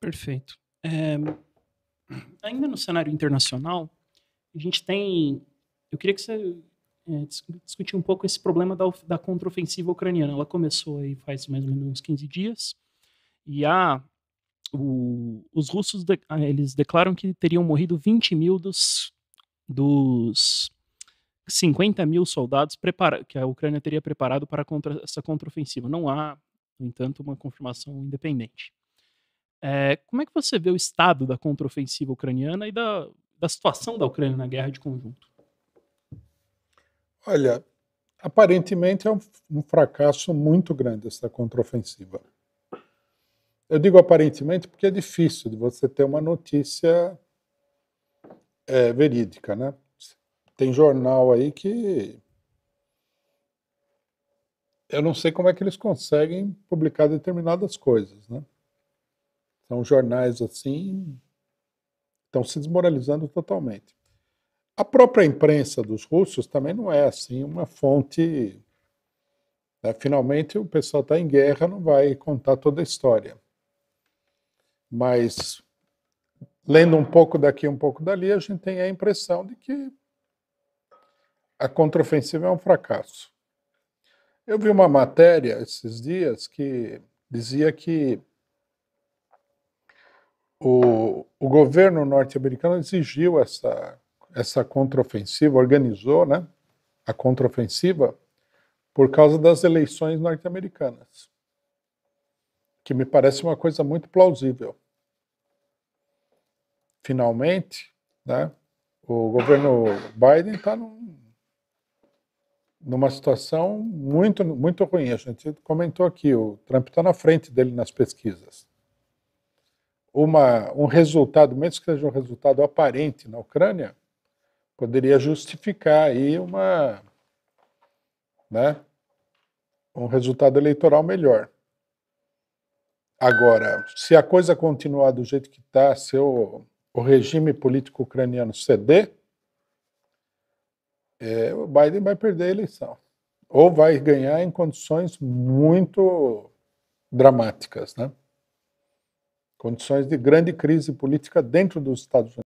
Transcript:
Perfeito. É, ainda no cenário internacional, a gente tem. Eu queria que você é, um pouco esse problema da, da contraofensiva ucraniana. Ela começou aí faz mais ou menos uns 15 dias e a, o, os russos de, ah, eles declaram que teriam morrido 20 mil dos, dos 50 mil soldados prepara, que a Ucrânia teria preparado para contra, essa contraofensiva. Não há, no entanto, uma confirmação independente. É, como é que você vê o estado da contraofensiva ucraniana e da, da situação da Ucrânia na guerra de conjunto? Olha, aparentemente é um, um fracasso muito grande essa contraofensiva. Eu digo aparentemente porque é difícil de você ter uma notícia é, verídica, né? Tem jornal aí que eu não sei como é que eles conseguem publicar determinadas coisas, né? São então, jornais assim, estão se desmoralizando totalmente. A própria imprensa dos russos também não é assim uma fonte. Né? Finalmente, o pessoal está em guerra, não vai contar toda a história. Mas, lendo um pouco daqui, um pouco dali, a gente tem a impressão de que a contraofensiva é um fracasso. Eu vi uma matéria esses dias que dizia que o, o governo norte-americano exigiu essa, essa contraofensiva, organizou né, a contraofensiva por causa das eleições norte-americanas, que me parece uma coisa muito plausível. Finalmente, né, o governo Biden está num, numa situação muito, muito ruim. A gente comentou aqui, o Trump está na frente dele nas pesquisas uma, um resultado, mesmo que seja um resultado aparente na Ucrânia, poderia justificar aí uma, né, um resultado eleitoral melhor. Agora, se a coisa continuar do jeito que está, se o, o, regime político ucraniano ceder, é, o Biden vai perder a eleição. Ou vai ganhar em condições muito dramáticas, né? condições de grande crise política dentro dos Estados Unidos.